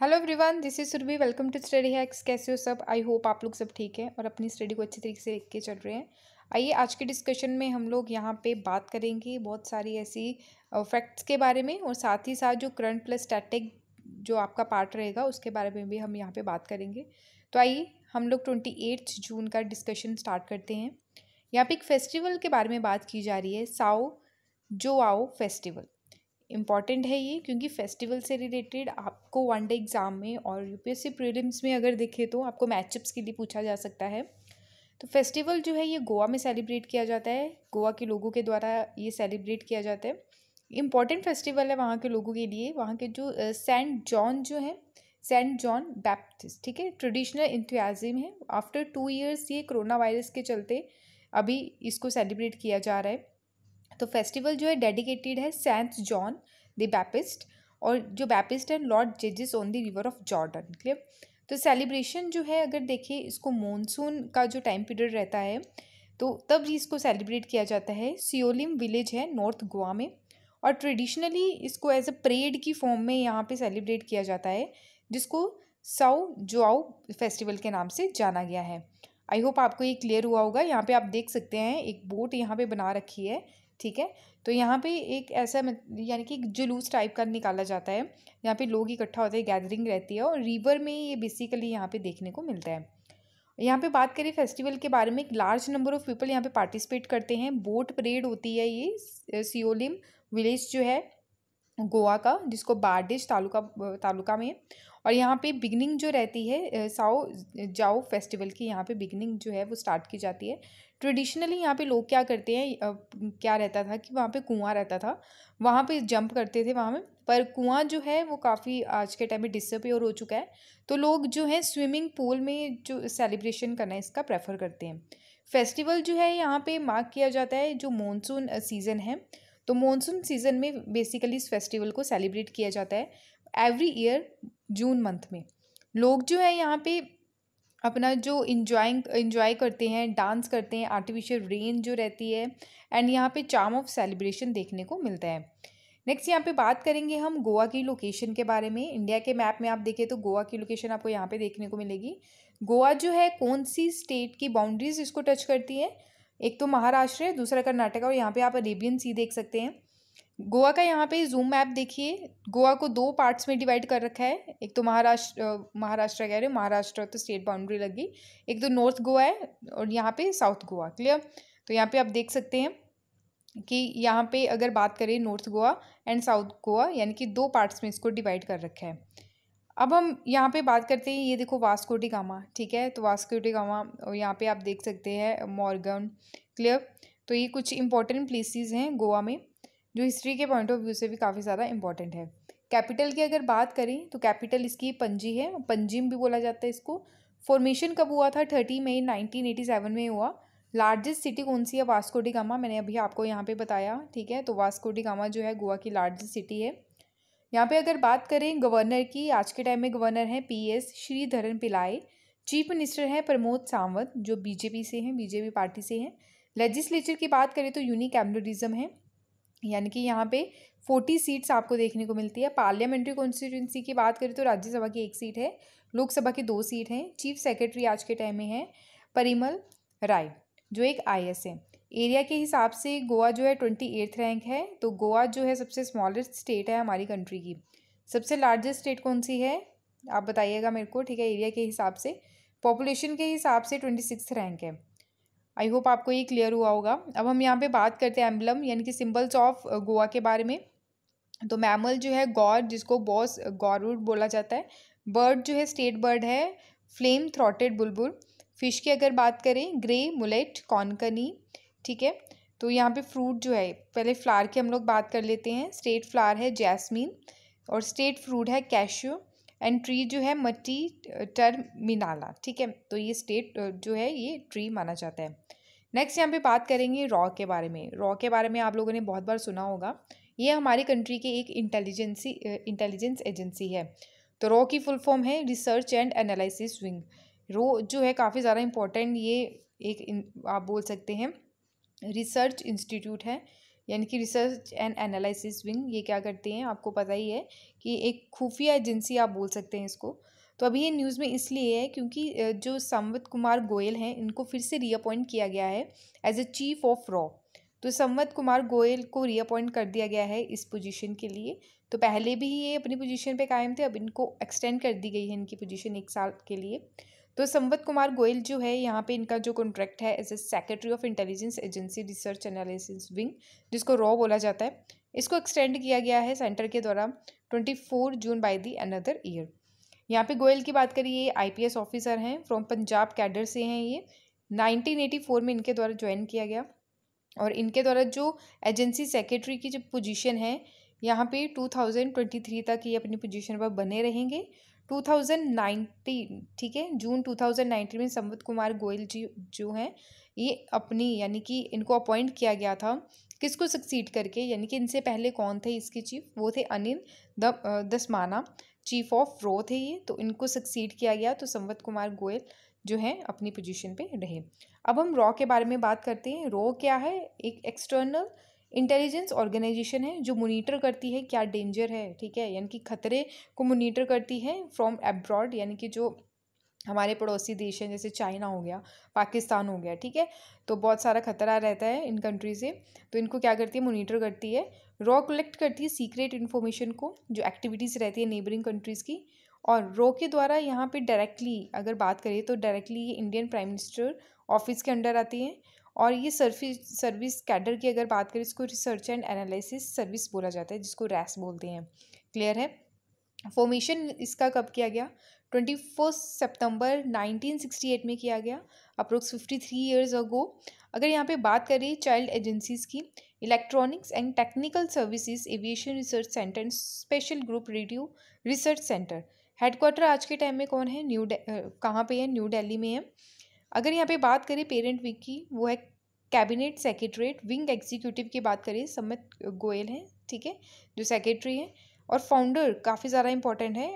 hello everyone this is Surbhi welcome to study hacks कैसे हो सब आई होप आप लोग सब ठीक है और अपनी स्टडी को अच्छे तरीके से के चल रहे हैं आइए आज के डिस्कशन में हम लोग यहाँ पे बात करेंगे बहुत सारी ऐसी फैक्ट्स के बारे में और साथ ही साथ जो करंट प्लस स्टैटिक जो आपका पार्ट रहेगा उसके बारे में भी हम यहाँ पर बात करेंगे तो आइए हम लोग ट्वेंटी जून का डिस्कशन स्टार्ट करते हैं यहाँ पर एक फेस्टिवल के बारे में बात की जा रही है साओ जो फेस्टिवल इम्पॉर्टेंट है ये क्योंकि फेस्टिवल से रिलेटेड आपको वन डे एग्ज़ाम में और यूपीएससी प्रीलिम्स में अगर देखें तो आपको मैचअप्स के लिए पूछा जा सकता है तो फेस्टिवल जो है ये गोवा में सेलिब्रेट किया जाता है गोवा के लोगों के द्वारा ये सेलिब्रेट किया जाता है इम्पॉर्टेंट फेस्टिवल है वहाँ के लोगों के लिए वहाँ के जो सेंट जॉन जो है सेंट जॉन बैप्टिस्ट ठीक है ट्रेडिशनल इंथ्याजिम है आफ्टर टू ईयर्स ये कोरोना वायरस के चलते अभी इसको सेलिब्रेट किया जा रहा है तो फेस्टिवल जो है डेडिकेटेड है सेंट जॉन द बैपिस्ट और जो Baptist and Lord Jesus on the river of Jordan clear तो सेलिब्रेशन जो है अगर देखिए इसको मॉनसून का जो टाइम पीरियड रहता है तो तब इसको सेलिब्रेट किया जाता है सियोलिम विलेज है नॉर्थ गोवा में और ट्रेडिशनली इसको एज अ परेड की फॉर्म में यहाँ पे सेलिब्रेट किया जाता है जिसको साओ जुआउ फेस्टिवल के नाम से जाना गया है आई होप आपको ये क्लियर हुआ होगा यहाँ पे आप देख सकते हैं एक बोट यहाँ पे बना रखी है ठीक है तो यहाँ पे एक ऐसा यानी कि एक जुलूस टाइप का निकाला जाता है यहाँ पे लोग इकट्ठा होते हैं गैदरिंग रहती है और रिवर में ये बेसिकली यहाँ पे देखने को मिलता है यहाँ पे बात करें फेस्टिवल के बारे में एक लार्ज नंबर ऑफ पीपल यहाँ पे पार्टिसिपेट करते हैं बोट परेड होती है ये सियोलिम विलेज जो है गोवा का जिसको बारडिश तालुका तालुका में और यहाँ पे बिगनिंग जो रहती है साओ जाओ फेस्टिवल की यहाँ पे बिगनिंग जो है वो स्टार्ट की जाती है ट्रेडिशनली यहाँ पे लोग क्या करते हैं क्या रहता था कि वहाँ पे कुआं रहता था वहाँ पे जंप करते थे वहाँ में पर कुआं जो है वो काफ़ी आज के टाइम में डिसअपेयर हो चुका है तो लोग जो है स्विमिंग पूल में जो सेलिब्रेशन करना है इसका प्रेफर करते हैं फेस्टिवल जो है यहाँ पे मार्क किया जाता है जो मानसून सीज़न है तो मानसून सीज़न में बेसिकली इस फेस्टिवल को सेलिब्रेट किया जाता है एवरी ईयर जून मंथ में लोग जो है यहाँ पे अपना जो इंजॉइंग इंजॉय करते हैं डांस करते हैं आर्टिफिशियल रेन जो रहती है एंड यहाँ पे चार्म ऑफ सेलिब्रेशन देखने को मिलता है नेक्स्ट यहाँ पे बात करेंगे हम गोवा की लोकेशन के बारे में इंडिया के मैप में आप देखें तो गोवा की लोकेशन आपको यहाँ पे देखने को मिलेगी गोवा जो है कौन सी स्टेट की बाउंड्रीज इसको टच करती है एक तो महाराष्ट्र है दूसरा कर्नाटक और यहाँ पे आप अरेबियन सी देख सकते हैं गोवा का यहाँ पे जूम मैप देखिए गोवा को दो पार्ट्स में डिवाइड कर रखा है एक तो महाराष्ट्र महाराष्ट्र कह रहे हो महाराष्ट्र तो स्टेट बाउंड्री लगी एक तो नॉर्थ गोवा है और यहाँ पे साउथ गोवा क्लियर तो यहाँ पे आप देख सकते हैं कि यहाँ पे अगर बात करें north Goa and south Goa यानी कि दो पार्ट्स में इसको डिवाइड कर रखा है अब हम यहाँ पे बात करते हैं ये देखो वास्कोटी गामा ठीक है तो वास्कोटी गामा और यहाँ पे आप देख सकते हैं मॉर्गन क्लियर तो ये कुछ इंपॉर्टेंट प्लेसेस हैं गोवा में जो हिस्ट्री के पॉइंट ऑफ व्यू से भी काफ़ी ज़्यादा इंपॉर्टेंट है कैपिटल की अगर बात करें तो कैपिटल इसकी पंजी है पंजीम भी बोला जाता है इसको फॉर्मेशन कब हुआ था thirty May nineteen eighty seven में हुआ लार्जेस्ट सिटी कौन सी है वास्कोडी गामा मैंने अभी आपको यहाँ पे बताया ठीक है तो वास्को डी गामा जो है गोवा की लार्जेस्ट सिटी है यहाँ पे अगर बात करें गवर्नर की आज के टाइम में गवर्नर हैं पी एस श्रीधरन पिलाई चीफ मिनिस्टर हैं प्रमोद सावंत जो बीजेपी से हैं बीजेपी पार्टी से हैं लेजिस्लेचर की बात करें तो यूनिकैमरलिज्म है यानी कि यहाँ पे फोर्टी सीट्स आपको देखने को मिलती है पार्लियामेंट्री कॉन्स्टिट्यूंसी की बात करें तो राज्यसभा की एक सीट है लोकसभा की दो सीट हैं चीफ सेक्रेटरी आज के टाइम में है परिमल राय जो एक आई है एरिया के हिसाब से गोवा जो है ट्वेंटी एट्थ रैंक है तो गोवा जो है सबसे स्मॉलेस्ट स्टेट है हमारी कंट्री की सबसे लार्जेस्ट स्टेट कौन सी है आप बताइएगा मेरे को ठीक है एरिया के हिसाब से पॉपुलेशन के हिसाब से ट्वेंटी सिक्स रैंक है आई होप आपको ये क्लियर हुआ होगा अब हम यहाँ पे बात करते हैं एम्बलम यानी कि सिम्बल्स ऑफ गोवा के बारे में तो मैमल जो है गौर जिसको बॉस गौरूड uh, बोला जाता है बर्ड जो है स्टेट बर्ड है फ्लेम थ्रॉटेड बुलबुल फिश की अगर बात करें ग्रे मुलेट कॉनकनी ठीक है तो यहाँ पे फ्रूट जो है पहले फ्लावर की हम लोग बात कर लेते हैं स्टेट फ्लावर है जैस्मीन और स्टेट फ्रूट है कैश्यू एंड ट्री जो है मट्टी टर्मिनाला ठीक है तो ये स्टेट जो है ये ट्री माना जाता है नेक्स्ट यहाँ पे बात करेंगे रॉ के बारे में रॉ के बारे में आप लोगों ने बहुत बार सुना होगा ये हमारी कंट्री के एक इंटेलिजेंसी इंटेलिजेंस एजेंसी है तो रॉ की फुल फॉर्म है रिसर्च एंड एनालिसिस विंग रो जो है काफ़ी ज़्यादा इम्पोर्टेंट ये एक आप बोल सकते हैं रिसर्च इंस्टीट्यूट है यानी कि रिसर्च एंड एनालिसिस विंग ये क्या करते हैं आपको पता ही है कि एक खुफिया एजेंसी आप बोल सकते हैं इसको तो अभी ये न्यूज़ में इसलिए है क्योंकि जो संवत कुमार गोयल हैं इनको फिर से रीअपॉइंट किया गया है एज ए चीफ ऑफ रॉ तो संवत कुमार गोयल को रीअपॉइंट कर दिया गया है इस पोजीशन के लिए तो पहले भी ये अपनी पोजीशन पे कायम थे अब इनको एक्सटेंड कर दी गई है इनकी पोजीशन एक साल के लिए तो संवत कुमार गोयल जो है यहाँ पे इनका जो कॉन्ट्रैक्ट है as a secretary of intelligence agency research analysis wing जिसको रॉ बोला जाता है इसको एक्सटेंड किया गया है सेंटर के द्वारा twenty four June by the another year यहाँ पे गोयल की बात करिए ये आईपीएस ऑफिसर हैं फ्रॉम पंजाब कैडर से हैं ये नाइनटीन में इनके द्वारा ज्वाइन किया गया और इनके द्वारा जो एजेंसी सेक्रेटरी की जो पोजीशन है यहाँ पे टू तक ये अपनी पोजिशन पर बने रहेंगे 2019 ठीक है जून 2019 में संवत कुमार गोयल जी जो हैं ये अपनी यानी कि इनको अपॉइंट किया गया था किसको सक्सीड करके यानी कि इनसे पहले कौन थे इसके चीफ वो थे अनिल द दसमाना चीफ ऑफ रो थे ये तो इनको सक्सीड किया गया तो संवत कुमार गोयल जो हैं अपनी पोजीशन पे रहे अब हम रॉ के बारे में बात करते हैं रॉ क्या है एक एक्सटर्नल इंटेलिजेंस ऑर्गेनाइजेशन है जो मोनीटर करती है क्या डेंजर है ठीक है यानी कि खतरे को मोनीटर करती है फ्रॉम एब्रॉड यानी कि जो हमारे पड़ोसी देश हैं जैसे चाइना हो गया पाकिस्तान हो गया ठीक है तो बहुत सारा खतरा रहता है इन कंट्री से तो इनको क्या करती है मोनीटर करती है रॉ कलेक्ट करती है सीक्रेट इन्फॉर्मेशन को जो एक्टिविटीज़ रहती है नेबरिंग कंट्रीज़ की और रो के द्वारा यहाँ पे डायरेक्टली अगर बात करें तो डायरेक्टली ये इंडियन प्राइम मिनिस्टर ऑफिस के अंडर आती हैं और ये सर्विस सर्विस कैडर की अगर बात करें इसको रिसर्च एंड एनालिसिस सर्विस बोला जाता है जिसको रैस बोलते हैं क्लियर है फॉर्मेशन इसका कब किया गया twenty first nineteen sixty eight में किया गया approx fifty three years ago अगर यहाँ पे बात करें चाइल्ड एजेंसीज़ की electronics and technical services aviation research centre and special group radio research centre headquarter आज के टाइम में कौन है न्यू कहाँ पे है न्यू दिल्ली में है अगर यहाँ पे बात करें पेरेंट विंग की वो है कैबिनेट सेक्रेटरीट विंग एग्जीक्यूटिव की बात करें सम्मित गोयल हैं ठीक है जो सेक्रेटरी हैं और फाउंडर काफ़ी ज़्यादा इंपॉर्टेंट है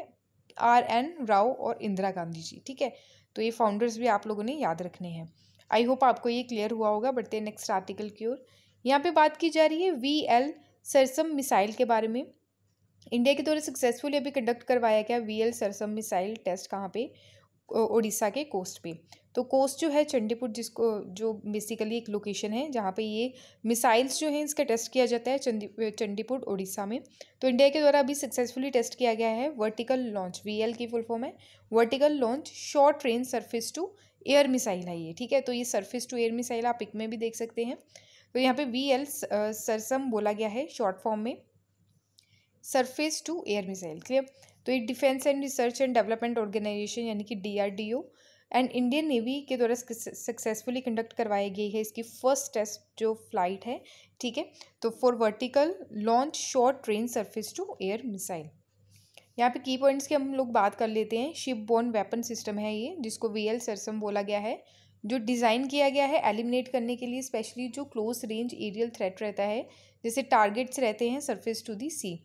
आर एन राव और इंदिरा गांधी जी ठीक है तो ये फाउंडर्स भी आप लोगों ने याद रखने हैं आई होप आपको ये क्लियर हुआ होगा बढ़ते नेक्स्ट आर्टिकल की ओर यहाँ पे बात की जा रही है वी एल सरसम मिसाइल के बारे में इंडिया के द्वारा सक्सेसफुली अभी कंडक्ट करवाया गया V L SRSAM missile test कहाँ पे उड़ीसा के कोस्ट पे तो कोस्ट जो है चंडीपुर जिसको जो बेसिकली एक लोकेशन है जहाँ पे ये मिसाइल्स जो हैं इसका टेस्ट किया जाता है चंडी चंडीपुर उड़ीसा में तो इंडिया के द्वारा अभी सक्सेसफुली टेस्ट किया गया है वर्टिकल लॉन्च एल की फुल फॉर्म है vertical launch short range surface to air missile है ये ठीक है तो ये सरफेस टू एयर मिसाइल आप पिक में भी देख सकते हैं तो यहाँ पे वी एल सरसम बोला गया है शॉर्ट फॉर्म में surface to air missile clear तो ये defence and research and development organisation यानी कि डी एंड इंडियन नेवी के द्वारा सक्सेसफुली कंडक्ट करवाई गई है इसकी फर्स्ट टेस्ट जो फ्लाइट है ठीक है तो फॉर वर्टिकल लॉन्च शॉर्ट ट्रेन सर्फिस टू एयर मिसाइल यहाँ पे की पॉइंट्स की हम लोग बात कर लेते हैं शिप बोन वेपन सिस्टम है ये जिसको वी एल सरसम बोला गया है जो डिज़ाइन किया गया है एलिमिनेट करने के लिए स्पेशली जो क्लोज रेंज एरियल थ्रेट रहता है जैसे टारगेट्स रहते हैं surface to the sea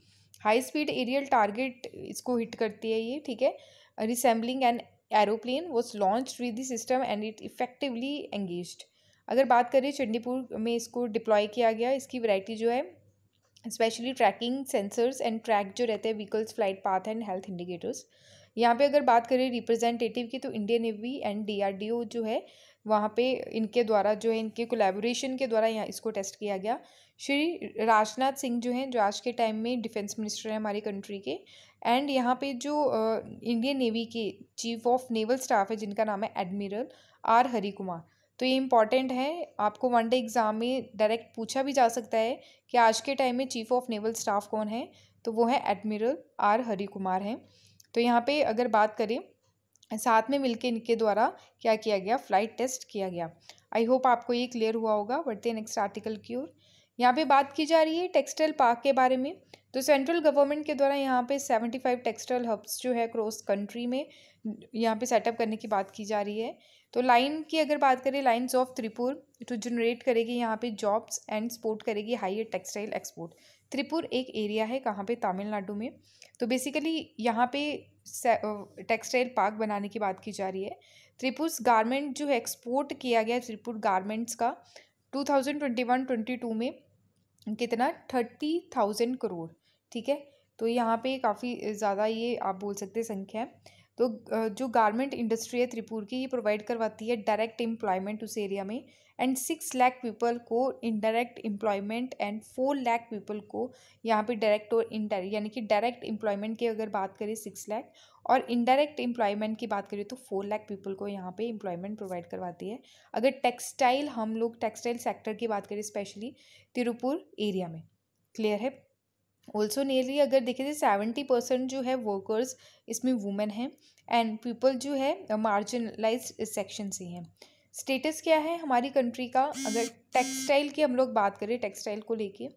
high speed aerial target इसको हिट करती है ये ठीक है resembling an aeroplane was launch with the system and it effectively engaged अगर बात करें चंडीपुर में इसको डिप्लॉय किया गया इसकी वैरायटी जो है specially tracking sensors and track जो रहते हैं vehicles flight path and health indicators यहाँ पे अगर बात करें रिप्रेजेंटेटिव की तो इंडियन नेवी एंड डीआरडीओ जो है वहाँ पे इनके द्वारा जो है इनके कोलेबोरेशन के द्वारा यहाँ इसको टेस्ट किया गया श्री राजनाथ सिंह जो हैं जो आज के टाइम में डिफेंस मिनिस्टर हैं हमारी कंट्री के एंड यहाँ पे जो इंडियन नेवी के चीफ ऑफ नेवल स्टाफ है जिनका नाम है एडमिरल आर हरी कुमार तो ये इंपॉर्टेंट है आपको वन डे एग्ज़ाम में डायरेक्ट पूछा भी जा सकता है कि आज के टाइम में चीफ ऑफ नेवल स्टाफ कौन है तो वो है एडमिरल आर हरी कुमार हैं तो यहाँ पर अगर बात करें साथ में मिलकर इनके द्वारा क्या किया गया फ्लाइट टेस्ट किया गया आई होप आपको ये क्लियर हुआ होगा बढ़ते हैं नेक्स्ट आर्टिकल की ओर यहाँ पे बात की जा रही है टेक्सटाइल पार्क के बारे में तो सेंट्रल गवर्नमेंट के द्वारा यहाँ पे सेवेंटी फाइव टेक्सटाइल हब्स जो है क्रॉस कंट्री में यहाँ पे सेटअप करने की बात की जा रही है तो लाइन की अगर बात करें लाइन्स ऑफ त्रिपुर तो जनरेट करेगी यहाँ पे जॉब्स एंड सपोर्ट करेगी हाइयर टेक्सटाइल एक्सपोर्ट त्रिपुर एक एरिया है कहाँ पे तमिलनाडु में तो बेसिकली यहाँ पे टेक्सटाइल पार्क बनाने की बात की जा रही है त्रिपुर गारमेंट जो है एक्सपोर्ट किया गया त्रिपुर गारमेंट्स का two thousand twenty one twenty two में कितना थर्टी थाउजेंड करोड़ ठीक है तो यहाँ पे काफ़ी ज़्यादा ये आप बोल सकते संख्या है तो जो गारमेंट इंडस्ट्री है त्रिपुर की ये प्रोवाइड करवाती है डायरेक्ट एम्प्लॉयमेंट उस एरिया में एंड सिक्स लैख पीपल को indirect employment and four lakh people को यहाँ पे डायरेक्ट और इनडायरेक्ट यानी कि डायरेक्ट एम्प्लॉयमेंट की अगर बात करें सिक्स लैख और इनडायरेक्ट एम्प्लॉयमेंट की बात करें तो फोर लैख पीपल को यहाँ पे एम्प्लॉयमेंट प्रोवाइड करवाती है अगर टेक्सटाइल हम लोग टेक्सटाइल सेक्टर की बात करें स्पेशली तिरुपुर एरिया में क्लियर है ऑल्सो नियरली अगर देखें तो सेवेंटी परसेंट जो है वर्कर्स इसमें वुमेन हैं एंड पीपल जो है मार्जिनलाइज सेक्शन से हैं स्टेटस क्या है हमारी कंट्री का अगर टेक्सटाइल की हम लोग बात करें टेक्सटाइल को लेके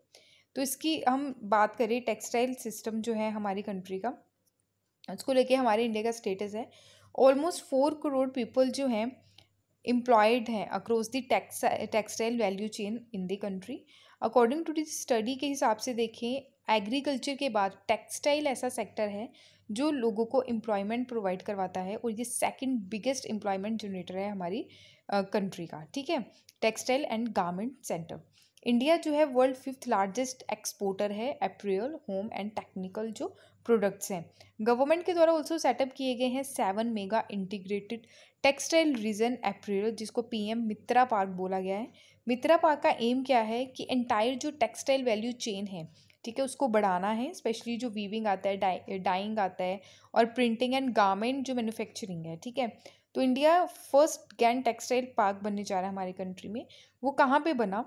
तो इसकी हम बात करें टेक्सटाइल सिस्टम जो है हमारी कंट्री का उसको लेके हमारे इंडिया का स्टेटस है ऑलमोस्ट फोर करोड़ पीपल जो हैं एम्प्लॉयड हैं across the textile value chain in the country according to the study के हिसाब से देखें एग्रीकल्चर के बाद टेक्सटाइल ऐसा सेक्टर है जो लोगों को एम्प्लॉयमेंट प्रोवाइड करवाता है और ये सेकंड बिगेस्ट एम्प्लॉयमेंट जनरेटर है हमारी कंट्री का ठीक है textile and garment centre India जो है वर्ल्ड फिफ्थ लार्जेस्ट एक्सपोर्टर है अप्रियल होम एंड टेक्निकल जो प्रोडक्ट्स हैं गवर्नमेंट के द्वारा ऑल्सो सेटअप किए गए हैं seven mega integrated textile region apparel जिसको पीएम मित्रा पार्क बोला गया है मित्रा पार्क का एम क्या है कि एंटायर जो टेक्सटाइल वैल्यू चेन है ठीक है उसको बढ़ाना है स्पेशली जो वीविंग आता है डाई डाइंग आता है और प्रिंटिंग एंड गारमेंट जो मैन्युफैक्चरिंग है ठीक है तो इंडिया फर्स्ट गैन टेक्सटाइल पार्क बनने जा रहा है हमारी कंट्री में वो कहाँ पे बना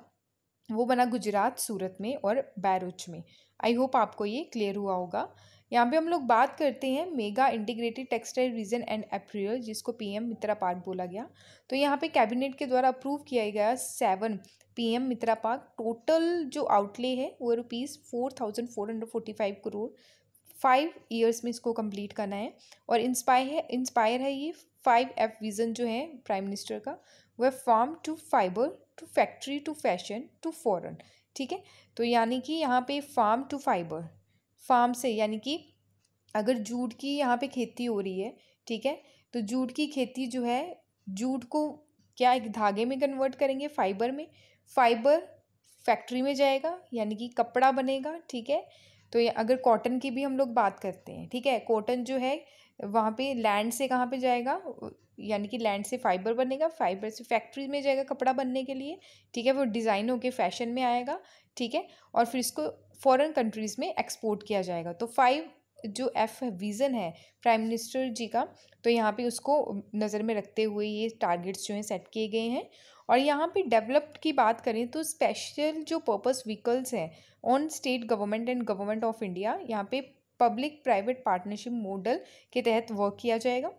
वो बना गुजरात सूरत में और बैरोच में आई होप आपको ये क्लियर हुआ होगा यहाँ पे हम लोग बात करते हैं mega integrated textile region and apparel जिसको पीएम मित्रा पार्क बोला गया तो यहाँ पे कैबिनेट के द्वारा अप्रूव किया गया seven PM Mitra park total जो आउटले है वो rupees four thousand four hundred forty five crore five years में इसको कंप्लीट करना है और इंस्पायर है इंस्पायर है ये फाइव एफ विज़न जो है प्राइम मिनिस्टर का वह farm to fibre to factory to fashion to foreign ठीक है तो यानी कि यहाँ पे फार्म टू फाइबर फार्म से यानी कि अगर जूट की यहाँ पे खेती हो रही है ठीक है तो जूट की खेती जो है जूट को क्या एक धागे में कन्वर्ट करेंगे फाइबर में फाइबर फैक्ट्री में जाएगा यानी कि कपड़ा बनेगा ठीक है तो अगर कॉटन की भी हम लोग बात करते हैं ठीक है कॉटन जो है वहाँ पे लैंड से कहाँ पे जाएगा यानी कि लैंड से फाइबर बनेगा फाइबर से फैक्ट्री में जाएगा कपड़ा बनने के लिए ठीक है वो डिज़ाइन होके फैशन में आएगा ठीक है और फिर इसको फ़ॉरन कंट्रीज़ में एक्सपोर्ट किया जाएगा तो फाइव जो एफ विज़न है प्राइम मिनिस्टर जी का तो यहाँ पे उसको नज़र में रखते हुए ये टारगेट्स जो हैं सेट किए गए हैं और यहाँ पे डेवलप्ड की बात करें तो स्पेशल जो पर्पस व्हीकल्स हैं on state government and government of India यहाँ पे पब्लिक प्राइवेट पार्टनरशिप मॉडल के तहत वर्क किया जाएगा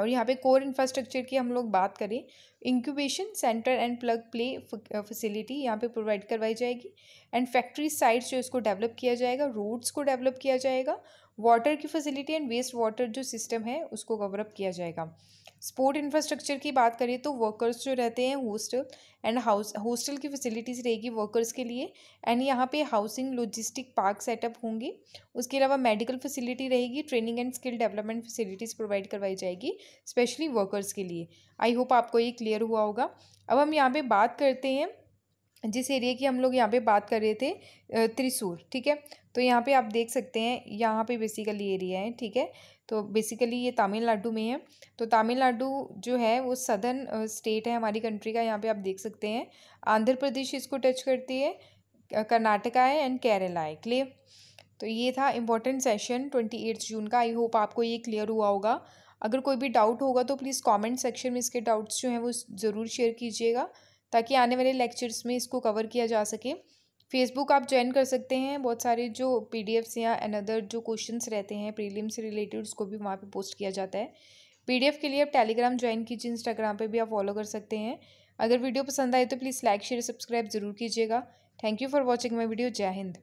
और यहाँ पे कोर इंफ्रास्ट्रक्चर की हम लोग बात करें incubation centre and plug play facility यहाँ पे प्रोवाइड करवाई जाएगी एंड फैक्ट्री साइट्स जो इसको डेवलप किया जाएगा रोड्स को डेवलप किया जाएगा वाटर की फैसिलिटी एंड वेस्ट वाटर जो सिस्टम है उसको कवरअप किया जाएगा स्पोर्ट इंफ्रास्ट्रक्चर की बात करें तो वर्कर्स जो रहते हैं हॉस्टल एंड हाउस हॉस्टल की फैसिलिटीज़ रहेगी वर्कर्स के लिए एंड यहाँ पे हाउसिंग लॉजिस्टिक पार्क सेटअप होंगे उसके अलावा मेडिकल फैसिलिटी रहेगी training and skill development facilities provide करवाई जाएगी स्पेशली वर्कर्स के लिए आई होप आपको ये क्लियर हुआ होगा अब हम यहाँ पर बात करते हैं जिस एरिया की हम लोग यहाँ पे बात कर रहे थे त्रिसूर ठीक है तो यहाँ पे आप देख सकते हैं यहाँ पे बेसिकली एरिया है ठीक है तो बेसिकली ये तमिलनाडु में है तो तमिलनाडु जो है वो सदर्न स्टेट है हमारी कंट्री का यहाँ पे आप देख सकते हैं आंध्र प्रदेश इसको टच करती है कर्नाटका है एंड केरला है क्लियर तो ये था important session twenty eighth June का आई होप आपको ये क्लियर हुआ होगा अगर कोई भी डाउट होगा तो प्लीज़ कॉमेंट सेक्शन में इसके डाउट्स जो हैं वो ज़रूर शेयर कीजिएगा ताकि आने वाले लेक्चर्स में इसको कवर किया जा सके फेसबुक आप ज्वाइन कर सकते हैं बहुत सारे जो पी या अनदर जो क्वेश्चंस रहते हैं प्रीलिम से रिलेटेड उसको भी वहाँ पे पोस्ट किया जाता है पीडीएफ के लिए आप टेलीग्राम ज्वाइन कीजिए इंस्टाग्राम पे भी आप फॉलो कर सकते हैं अगर वीडियो पसंद आए तो प्लीज़ लाइक शेयर सब्सक्राइब जरूर कीजिएगा thank you for watching my video जय हिंद